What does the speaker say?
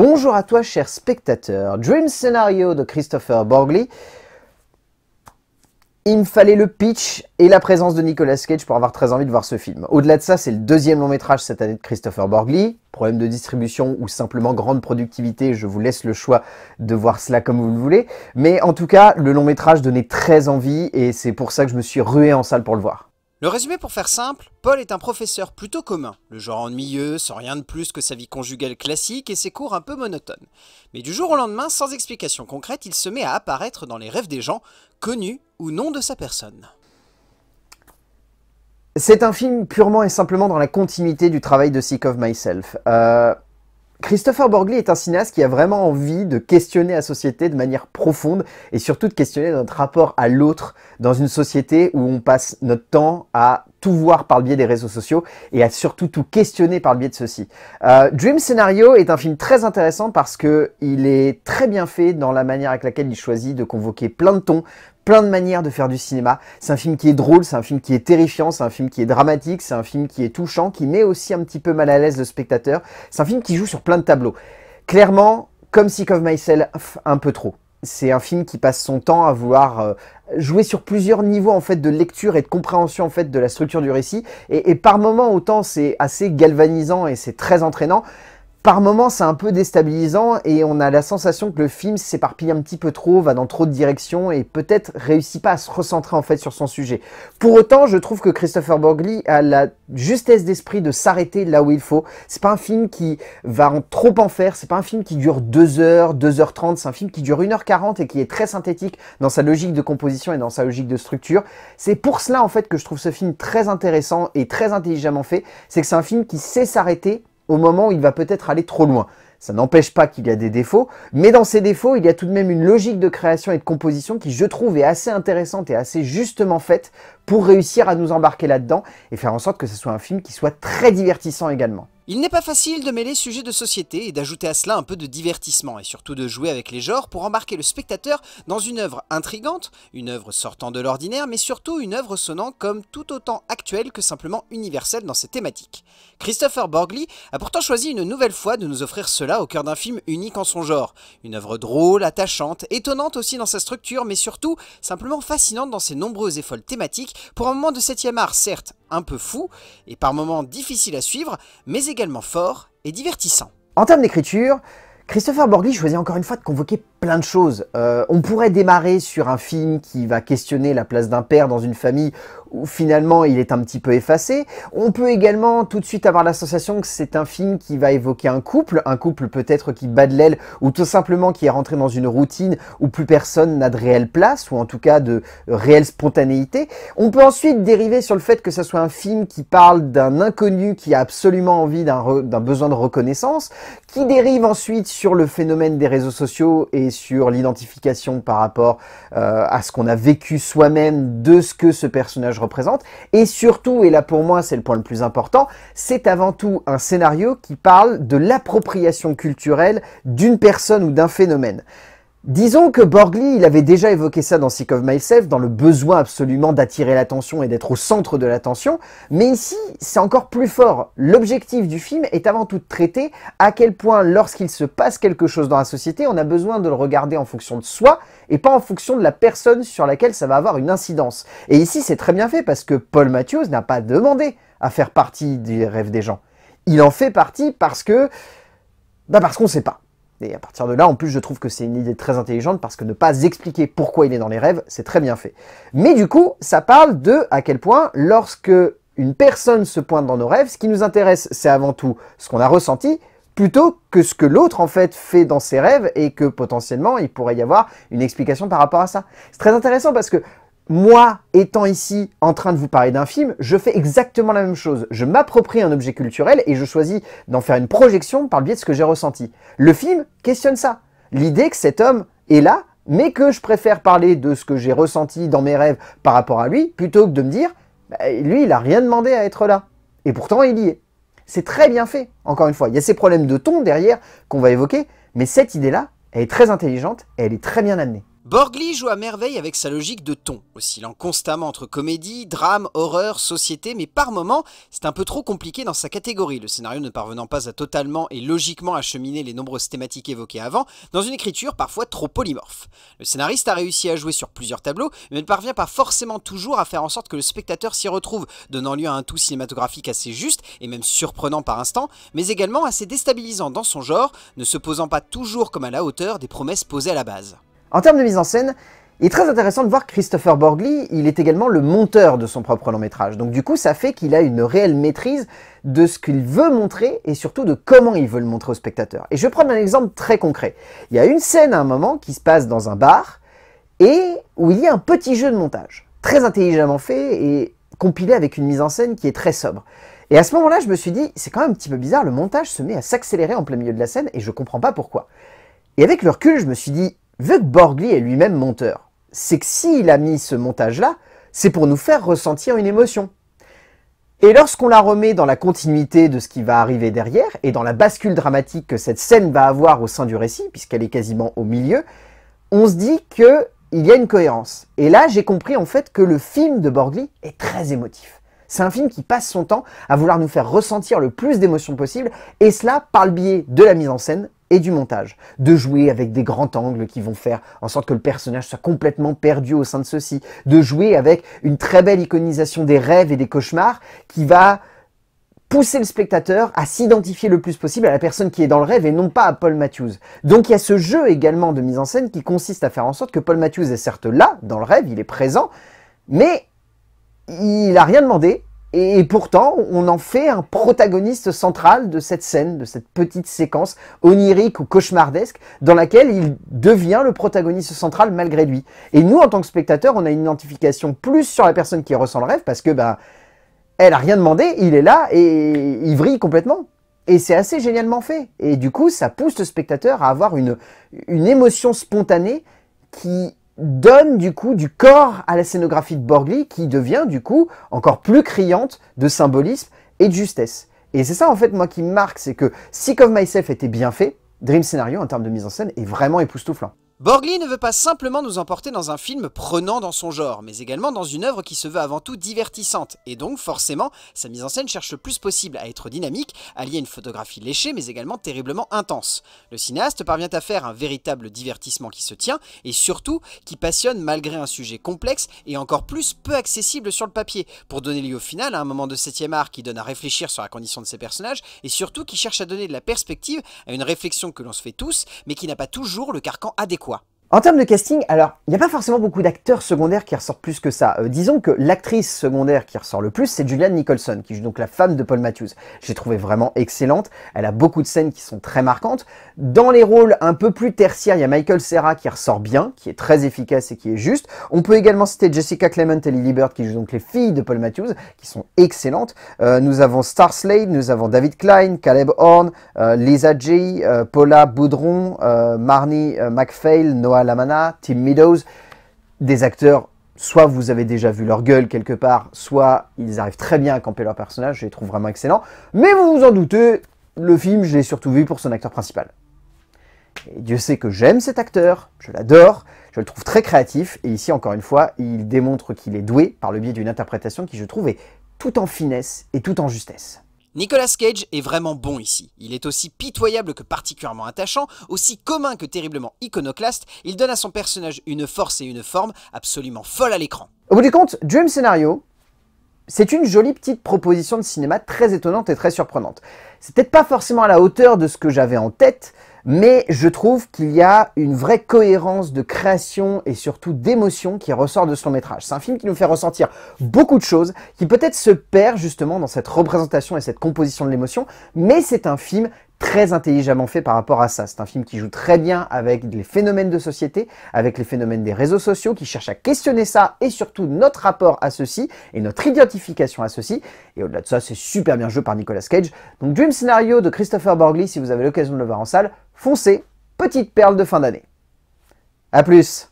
Bonjour à toi, cher spectateur. Dream Scenario de Christopher Borgli. Il me fallait le pitch et la présence de Nicolas Cage pour avoir très envie de voir ce film. Au-delà de ça, c'est le deuxième long métrage cette année de Christopher Borgli. Problème de distribution ou simplement grande productivité, je vous laisse le choix de voir cela comme vous le voulez. Mais en tout cas, le long métrage donnait très envie et c'est pour ça que je me suis rué en salle pour le voir. Le résumé pour faire simple, Paul est un professeur plutôt commun, le genre ennuyeux, sans rien de plus que sa vie conjugale classique et ses cours un peu monotones. Mais du jour au lendemain, sans explication concrète, il se met à apparaître dans les rêves des gens, connus ou non de sa personne. C'est un film purement et simplement dans la continuité du travail de Sick of Myself. Euh, Christopher Borgli est un cinéaste qui a vraiment envie de questionner la société de manière profonde et surtout de questionner notre rapport à l'autre dans une société où on passe notre temps à tout voir par le biais des réseaux sociaux et à surtout tout questionner par le biais de ceci. Euh, Dream Scenario est un film très intéressant parce que il est très bien fait dans la manière avec laquelle il choisit de convoquer plein de tons, plein de manières de faire du cinéma. C'est un film qui est drôle, c'est un film qui est terrifiant, c'est un film qui est dramatique, c'est un film qui est touchant, qui met aussi un petit peu mal à l'aise le spectateur. C'est un film qui joue sur plein de tableaux. Clairement, comme Sick of Myself, un peu trop. C'est un film qui passe son temps à vouloir euh, jouer sur plusieurs niveaux en fait de lecture et de compréhension en fait de la structure du récit. Et, et par moments, autant c'est assez galvanisant et c'est très entraînant, par moments, c'est un peu déstabilisant et on a la sensation que le film s'éparpille un petit peu trop, va dans trop de directions et peut-être réussit pas à se recentrer en fait sur son sujet. Pour autant, je trouve que Christopher Borgli a la justesse d'esprit de s'arrêter là où il faut. C'est pas un film qui va en trop en faire, c'est pas un film qui dure 2 heures, 2h30, c'est un film qui dure 1h40 et qui est très synthétique dans sa logique de composition et dans sa logique de structure. C'est pour cela en fait que je trouve ce film très intéressant et très intelligemment fait, c'est que c'est un film qui sait s'arrêter au moment où il va peut-être aller trop loin. Ça n'empêche pas qu'il y a des défauts, mais dans ces défauts, il y a tout de même une logique de création et de composition qui, je trouve, est assez intéressante et assez justement faite pour réussir à nous embarquer là-dedans et faire en sorte que ce soit un film qui soit très divertissant également. Il n'est pas facile de mêler sujet de société et d'ajouter à cela un peu de divertissement, et surtout de jouer avec les genres pour embarquer le spectateur dans une œuvre intrigante, une œuvre sortant de l'ordinaire, mais surtout une œuvre sonnant comme tout autant actuelle que simplement universelle dans ses thématiques. Christopher Borgli a pourtant choisi une nouvelle fois de nous offrir cela au cœur d'un film unique en son genre. Une œuvre drôle, attachante, étonnante aussi dans sa structure, mais surtout simplement fascinante dans ses nombreuses et folles thématiques pour un moment de 7 art certes un peu fou et par moments difficile à suivre, mais également fort et divertissant. En termes d'écriture, Christopher Borgli choisit encore une fois de convoquer plein de choses. Euh, on pourrait démarrer sur un film qui va questionner la place d'un père dans une famille où finalement il est un petit peu effacé. On peut également tout de suite avoir la sensation que c'est un film qui va évoquer un couple, un couple peut-être qui bat de l'aile ou tout simplement qui est rentré dans une routine où plus personne n'a de réelle place ou en tout cas de réelle spontanéité. On peut ensuite dériver sur le fait que ce soit un film qui parle d'un inconnu qui a absolument envie d'un besoin de reconnaissance, qui dérive ensuite sur le phénomène des réseaux sociaux et sur l'identification par rapport euh, à ce qu'on a vécu soi-même de ce que ce personnage représente. Et surtout, et là pour moi c'est le point le plus important, c'est avant tout un scénario qui parle de l'appropriation culturelle d'une personne ou d'un phénomène. Disons que Borgli, il avait déjà évoqué ça dans Sick of Myself, dans le besoin absolument d'attirer l'attention et d'être au centre de l'attention, mais ici, c'est encore plus fort. L'objectif du film est avant tout de traiter à quel point, lorsqu'il se passe quelque chose dans la société, on a besoin de le regarder en fonction de soi et pas en fonction de la personne sur laquelle ça va avoir une incidence. Et ici, c'est très bien fait parce que Paul Matthews n'a pas demandé à faire partie du rêve des gens. Il en fait partie parce que... Ben parce qu'on sait pas. Et à partir de là, en plus, je trouve que c'est une idée très intelligente parce que ne pas expliquer pourquoi il est dans les rêves, c'est très bien fait. Mais du coup, ça parle de à quel point, lorsque une personne se pointe dans nos rêves, ce qui nous intéresse, c'est avant tout ce qu'on a ressenti, plutôt que ce que l'autre en fait fait dans ses rêves et que potentiellement il pourrait y avoir une explication par rapport à ça. C'est très intéressant parce que moi, étant ici en train de vous parler d'un film, je fais exactement la même chose. Je m'approprie un objet culturel et je choisis d'en faire une projection par le biais de ce que j'ai ressenti. Le film questionne ça. L'idée que cet homme est là, mais que je préfère parler de ce que j'ai ressenti dans mes rêves par rapport à lui, plutôt que de me dire, bah, lui, il n'a rien demandé à être là. Et pourtant, il y est. C'est très bien fait, encore une fois. Il y a ces problèmes de ton derrière qu'on va évoquer, mais cette idée-là, elle est très intelligente et elle est très bien amenée. Borgli joue à merveille avec sa logique de ton, oscillant constamment entre comédie, drame, horreur, société, mais par moments, c'est un peu trop compliqué dans sa catégorie, le scénario ne parvenant pas à totalement et logiquement acheminer les nombreuses thématiques évoquées avant, dans une écriture parfois trop polymorphe. Le scénariste a réussi à jouer sur plusieurs tableaux, mais ne parvient pas forcément toujours à faire en sorte que le spectateur s'y retrouve, donnant lieu à un tout cinématographique assez juste, et même surprenant par instant, mais également assez déstabilisant dans son genre, ne se posant pas toujours comme à la hauteur des promesses posées à la base. En termes de mise en scène, il est très intéressant de voir Christopher Borgli, il est également le monteur de son propre long métrage. Donc du coup, ça fait qu'il a une réelle maîtrise de ce qu'il veut montrer et surtout de comment il veut le montrer au spectateur. Et je vais prendre un exemple très concret. Il y a une scène à un moment qui se passe dans un bar et où il y a un petit jeu de montage, très intelligemment fait et compilé avec une mise en scène qui est très sobre. Et à ce moment-là, je me suis dit, c'est quand même un petit peu bizarre, le montage se met à s'accélérer en plein milieu de la scène et je comprends pas pourquoi. Et avec le recul, je me suis dit, que Borgli est lui-même monteur. C'est que s'il a mis ce montage-là, c'est pour nous faire ressentir une émotion. Et lorsqu'on la remet dans la continuité de ce qui va arriver derrière, et dans la bascule dramatique que cette scène va avoir au sein du récit, puisqu'elle est quasiment au milieu, on se dit que il y a une cohérence. Et là, j'ai compris en fait que le film de Borgli est très émotif. C'est un film qui passe son temps à vouloir nous faire ressentir le plus d'émotions possible, et cela par le biais de la mise en scène, et du montage, de jouer avec des grands angles qui vont faire en sorte que le personnage soit complètement perdu au sein de ceux-ci, de jouer avec une très belle iconisation des rêves et des cauchemars qui va pousser le spectateur à s'identifier le plus possible à la personne qui est dans le rêve et non pas à Paul Matthews. Donc il y a ce jeu également de mise en scène qui consiste à faire en sorte que Paul Matthews est certes là, dans le rêve, il est présent, mais il n'a rien demandé, et, pourtant, on en fait un protagoniste central de cette scène, de cette petite séquence onirique ou cauchemardesque, dans laquelle il devient le protagoniste central malgré lui. Et nous, en tant que spectateurs, on a une identification plus sur la personne qui ressent le rêve, parce que ben, elle a rien demandé, il est là et il vrille complètement. Et c'est assez génialement fait. Et du coup, ça pousse le spectateur à avoir une, une émotion spontanée qui donne du coup du corps à la scénographie de Borgli qui devient du coup encore plus criante de symbolisme et de justesse. Et c'est ça en fait moi qui marque, c'est que Sick of Myself était bien fait, Dream Scenario en termes de mise en scène est vraiment époustouflant. Borgli ne veut pas simplement nous emporter dans un film prenant dans son genre, mais également dans une œuvre qui se veut avant tout divertissante, et donc forcément, sa mise en scène cherche le plus possible à être dynamique, à à une photographie léchée mais également terriblement intense. Le cinéaste parvient à faire un véritable divertissement qui se tient, et surtout qui passionne malgré un sujet complexe et encore plus peu accessible sur le papier, pour donner lieu au final à un moment de 7ème art qui donne à réfléchir sur la condition de ses personnages, et surtout qui cherche à donner de la perspective à une réflexion que l'on se fait tous, mais qui n'a pas toujours le carcan adéquat. En termes de casting, alors, il n'y a pas forcément beaucoup d'acteurs secondaires qui ressortent plus que ça. Euh, disons que l'actrice secondaire qui ressort le plus, c'est Julianne Nicholson, qui joue donc la femme de Paul Matthews. J'ai trouvé vraiment excellente. Elle a beaucoup de scènes qui sont très marquantes. Dans les rôles un peu plus tertiaires, il y a Michael Serra qui ressort bien, qui est très efficace et qui est juste. On peut également citer Jessica Clement et Lily Bird, qui jouent donc les filles de Paul Matthews, qui sont excellentes. Euh, nous avons Star Slade, nous avons David Klein, Caleb Horn, euh, Lisa J, Paula Boudron, Marnie McPhail, Noah Lamana, Tim Meadows, des acteurs, soit vous avez déjà vu leur gueule quelque part, soit ils arrivent très bien à camper leur personnage, je les trouve vraiment excellents. Mais vous vous en doutez, le film, je l'ai surtout vu pour son acteur principal. Et Dieu sait que j'aime cet acteur, je l'adore, je le trouve très créatif, et ici encore une fois, il démontre qu'il est doué par le biais d'une interprétation qui je trouve est tout en finesse et tout en justesse. Nicolas Cage est vraiment bon ici. Il est aussi pitoyable que particulièrement attachant, aussi commun que terriblement iconoclaste, il donne à son personnage une force et une forme absolument folle à l'écran. Au bout du compte, du même scénario, c'est une jolie petite proposition de cinéma très étonnante et très surprenante. C'est peut-être pas forcément à la hauteur de ce que j'avais en tête, mais je trouve qu'il y a une vraie cohérence de création et surtout d'émotion qui ressort de ce long métrage. C'est un film qui nous fait ressentir beaucoup de choses, qui peut-être se perd justement dans cette représentation et cette composition de l'émotion, mais c'est un film très intelligemment fait par rapport à ça. C'est un film qui joue très bien avec les phénomènes de société, avec les phénomènes des réseaux sociaux, qui cherche à questionner ça et surtout notre rapport à ceci et notre identification à ceci. Et au-delà de ça, c'est super bien joué par Nicolas Cage. Donc Dream Scenario de Christopher Borgli, si vous avez l'occasion de le voir en salle, foncez, petite perle de fin d'année. A plus